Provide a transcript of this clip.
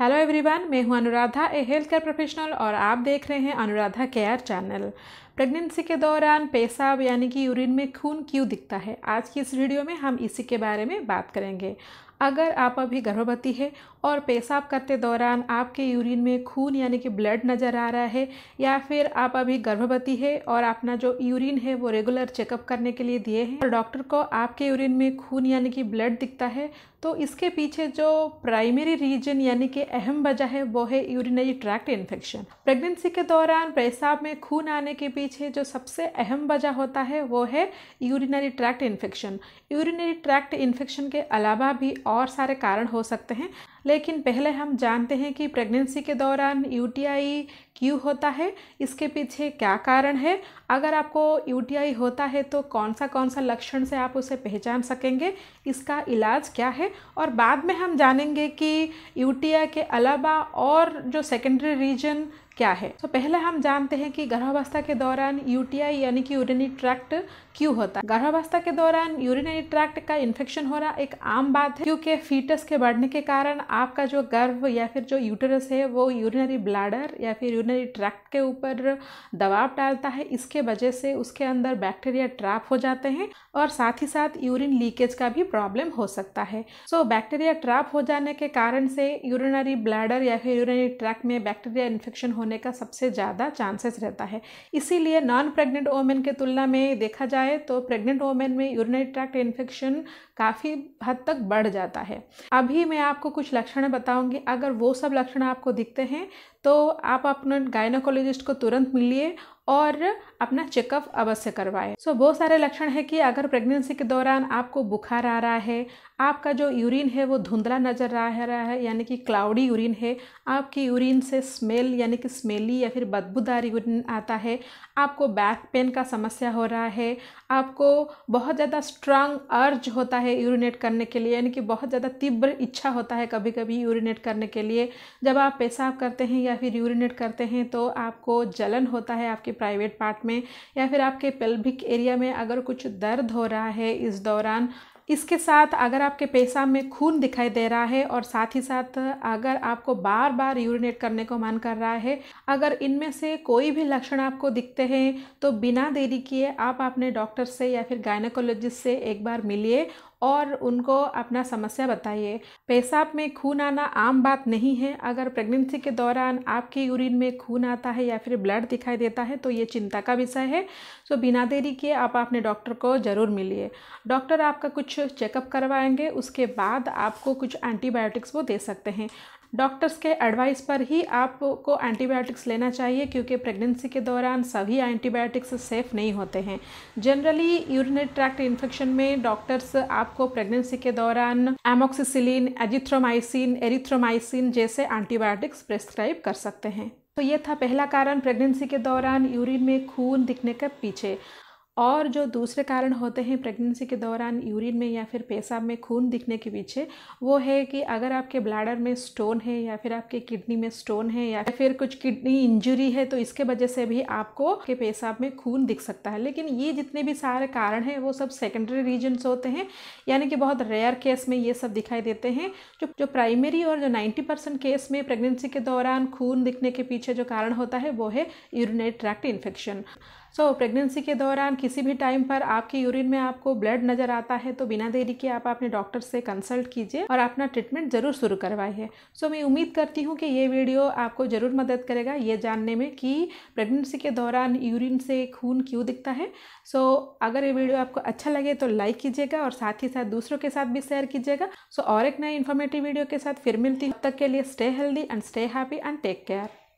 hello everyone मैं हूं Anuradha a health care professional और आप देख रहे हैं अनुराधा केयर चैनल प्रेगनेंसी के दौरान पेशाब यानी कि यूरिन में खून क्यों दिखता है आज की इस वीडियो में हम इसी के बारे में बात करेंगे अगर आप अभी गर्भवती है और पेशाब करते दौरान आपके यूरिन में खून यानी कि ब्लड नज़र आ रहा है या फिर आप अभी गर्भवती है और अपना जो यूरिन है वो रेगुलर चेकअप करने के लिए दिए हैं और डॉक्टर को आपके यूरिन में खून यानी कि ब्लड दिखता है तो इसके पीछे जो प्राइमरी रीजन यानी कि अहम वजह है वो है यूरिनरी ट्रैक्ट इन्फेक्शन प्रेगनेंसी के दौरान पेशाब में खून आने के पीछे पीछे जो सबसे अहम वजह होता है वो है urinary tract infection urinary tract infection के अलावा भी और सारे कारण हो सकते हैं लेकिन पहले हम जानते हैं कि प्रेगनेंसी के दौरान यूटीआई क्यों होता है इसके पीछे क्या कारण है अगर आपको यूटीआई होता है तो कौन सा कौन सा लक्षण से आप उसे पहचान सकेंगे इसका इलाज क्या है और बाद में हम जानेंगे कि यूटीआई के अलावा और जो सेकेंडरी रीजन क्या है तो पहले हम जानते हैं कि गर्भावस्था के दौरान यूटीआई यानी कि यूरिनरी ट्रैक्ट क्यों होता है गर्भावस्था के दौरान यूरिनरी ट्रैक्ट का इन्फेक्शन होना एक आम बात है क्योंकि फीटस के बढ़ने के कारण आपका जो गर्भ या फिर जो यूटरस है वो यूरिनरी ब्लाडर या फिर यूरिनरी ट्रैक्ट के ऊपर दबाव डालता है इसके वजह से उसके अंदर बैक्टीरिया ट्रैप हो जाते हैं और साथ ही साथ यूरिन लीकेज का भी प्रॉब्लम हो सकता है सो so, बैक्टीरिया ट्रैप हो जाने के कारण से यूरिनरी ब्लैडर या फिर यूरिनरी ट्रैक में बैक्टीरिया इन्फेक्शन होने का सबसे ज़्यादा चांसेस रहता है इसीलिए नॉन प्रेग्नेंट वोमेन के तुलना में देखा जाए तो प्रेग्नेंट वोमेन में यूरिनरी ट्रैक्ट इन्फेक्शन काफ़ी हद तक बढ़ जाता है अभी मैं आपको कुछ लक्षण बताऊंगी अगर वो सब लक्षण आपको दिखते हैं तो आप अपने गायनोकोलॉजिस्ट को तुरंत मिलिए और अपना चेकअप अवश्य करवाएं सो so, बहुत सारे लक्षण हैं कि अगर प्रेगनेंसी के दौरान आपको बुखार आ रहा है आपका जो यूरिन है वो धुंधला नज़र आ रहा है यानी कि क्लाउडी यूरिन है आपकी यूरिन से स्मेल यानी कि स्मेली या फिर बदबूदार यूरिन आता है आपको बैक पेन का समस्या हो रहा है आपको बहुत ज़्यादा स्ट्रांग अर्ज होता है यूरिनेट करने के लिए यानी कि बहुत ज़्यादा तीव्र इच्छा होता है कभी कभी यूरिनेट करने के लिए जब आप पेशाब करते हैं या फिर यूरिनेट करते हैं तो आपको जलन होता है आपके प्राइवेट पार्ट में या फिर आपके पेल्विक एरिया में अगर कुछ दर्द हो रहा है इस दौरान इसके साथ अगर आपके पेशाब में खून दिखाई दे रहा है और साथ ही साथ अगर आपको बार बार यूरिनेट करने को मन कर रहा है अगर इनमें से कोई भी लक्षण आपको दिखते हैं तो बिना देरी किए आप अपने डॉक्टर से या फिर गायनाकोलॉजिस्ट से एक बार मिलिए और उनको अपना समस्या बताइए पेशाब में खून आना आम बात नहीं है अगर प्रेगनेंसी के दौरान आपके यूरिन में खून आता है या फिर ब्लड दिखाई देता है तो ये चिंता का विषय है तो बिना देरी किए आप अपने डॉक्टर को ज़रूर मिलिए डॉक्टर आपका कुछ चेकअप करवाएंगे उसके बाद आपको कुछ एंटीबायोटिक्स वो दे सकते हैं डॉक्टर्स के एडवाइस पर ही आपको एंटीबायोटिक्स लेना चाहिए क्योंकि प्रेगनेंसी के दौरान सभी एंटीबायोटिक्स सेफ़ नहीं होते हैं जनरली यूरिनरी ट्रैक्ट इन्फेक्शन में डॉक्टर्स आपको प्रेगनेंसी के दौरान एमोक्सिसिलिन एजिथ्रोमाइसिन एरिथ्रोमाइसिन जैसे एंटीबायोटिक्स प्रेस्क्राइब कर सकते हैं तो ये था पहला कारण प्रेगनेंसी के दौरान यूरिन में खून दिखने के पीछे और जो दूसरे कारण होते हैं प्रेगनेंसी के दौरान यूरिन में या फिर पेशाब में खून दिखने के पीछे वो है कि अगर आपके ब्लैडर में स्टोन है या फिर आपके किडनी में स्टोन है या फिर कुछ किडनी इंजरी है तो इसके वजह से भी आपको के पेशाब में खून दिख सकता है लेकिन ये जितने भी सारे कारण हैं वो सब सेकेंडरी रीजन्स होते हैं यानी कि बहुत रेयर केस में ये सब दिखाई देते हैं जो जो प्राइमरी और जो नाइन्टी केस में प्रेगनेंसी के दौरान खून दिखने के पीछे जो कारण होता है वो है urinary tract infection so so, pregnancy के दौरान किसी भी टाइम पर आपके यूरिन में आपको ब्लड नज़र आता है तो बिना देरी के आप अपने डॉक्टर से कंसल्ट कीजिए और अपना ट्रीटमेंट ज़रूर शुरू करवाइए सो so, मैं उम्मीद करती हूँ कि ये वीडियो आपको ज़रूर मदद करेगा ये जानने में कि प्रेगनेंसी के दौरान यूरिन से खून क्यों दिखता है सो so, अगर ये वीडियो आपको अच्छा लगे तो लाइक कीजिएगा और साथ ही साथ दूसरों के साथ भी शेयर कीजिएगा सो so, और एक नए इन्फॉर्मेटिव वीडियो के साथ फिर मिलती हूँ तब तक के लिए stay healthy and stay happy and take care